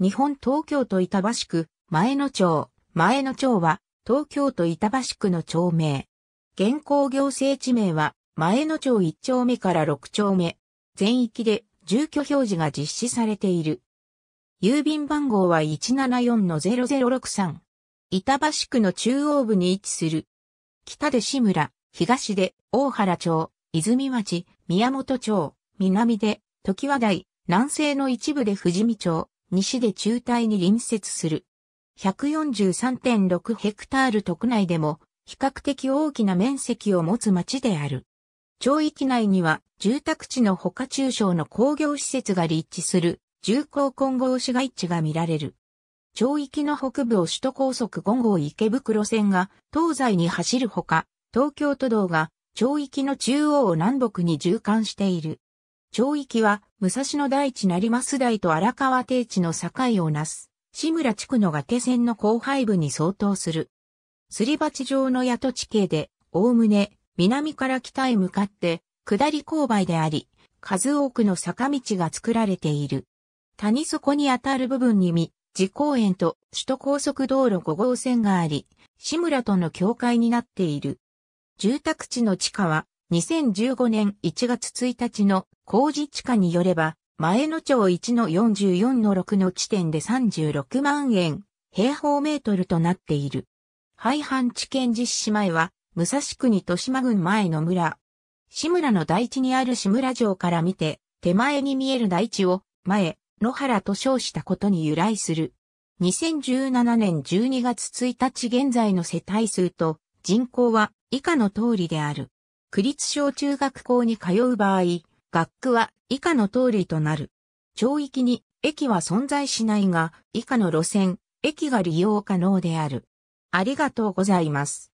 日本東京都板橋区、前野町、前野町は、東京都板橋区の町名。現行行政地名は、前野町1丁目から6丁目。全域で、住居表示が実施されている。郵便番号は174-0063。板橋区の中央部に位置する。北で志村、東で大原町、泉町、宮本町、南で時和台、南西の一部で富士見町、西で中隊に隣接する。143.6ヘクタール特内でも比較的大きな面積を持つ町である。町域内には住宅地のほか中小の工業施設が立地する重工混合市街地が見られる。町域の北部を首都高速5号池袋線が東西に走るほか、東京都道が町域の中央を南北に縦貫している。町域は、武蔵野大地成増台と荒川低地の境をなす、志村地区の崖線の後背部に相当する。すり鉢状の谷地形で、おおむね、南から北へ向かって、下り勾配であり、数多くの坂道が作られている。谷底にあたる部分に見、自公園と首都高速道路5号線があり、志村との境界になっている。住宅地の地下は2015年1月1日の工事地価によれば、前の町1の44の6の地点で36万円、平方メートルとなっている。廃藩置県実施前は、武蔵国豊島郡前の村。志村の大地にある志村城から見て、手前に見える大地を、前、野原と称したことに由来する。2017年12月1日現在の世帯数と人口は以下の通りである。区立小中学校に通う場合、学区は以下の通りとなる。町域に駅は存在しないが、以下の路線、駅が利用可能である。ありがとうございます。